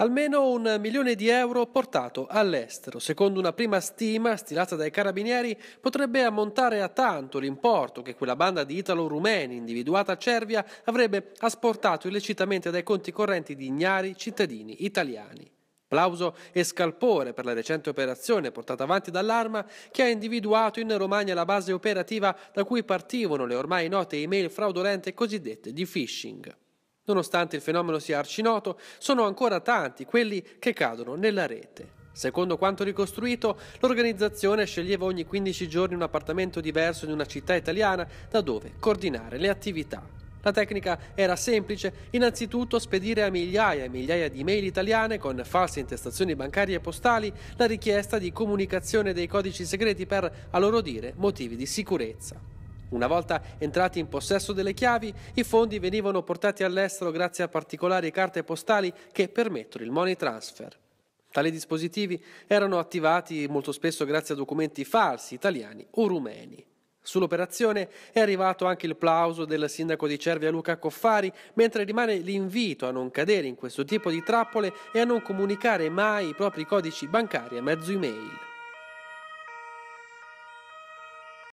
Almeno un milione di euro portato all'estero. Secondo una prima stima stilata dai carabinieri potrebbe ammontare a tanto l'importo che quella banda di italo-rumeni individuata a Cervia avrebbe asportato illecitamente dai conti correnti di ignari cittadini italiani. Applauso e scalpore per la recente operazione portata avanti dall'Arma che ha individuato in Romagna la base operativa da cui partivano le ormai note email fraudolente cosiddette di phishing. Nonostante il fenomeno sia arcinoto, sono ancora tanti quelli che cadono nella rete. Secondo quanto ricostruito, l'organizzazione sceglieva ogni 15 giorni un appartamento diverso in una città italiana da dove coordinare le attività. La tecnica era semplice, innanzitutto spedire a migliaia e migliaia di mail italiane con false intestazioni bancarie e postali la richiesta di comunicazione dei codici segreti per, a loro dire, motivi di sicurezza. Una volta entrati in possesso delle chiavi, i fondi venivano portati all'estero grazie a particolari carte postali che permettono il money transfer. Tali dispositivi erano attivati molto spesso grazie a documenti falsi italiani o rumeni. Sull'operazione è arrivato anche il plauso del sindaco di Cervia Luca Coffari, mentre rimane l'invito a non cadere in questo tipo di trappole e a non comunicare mai i propri codici bancari a mezzo email.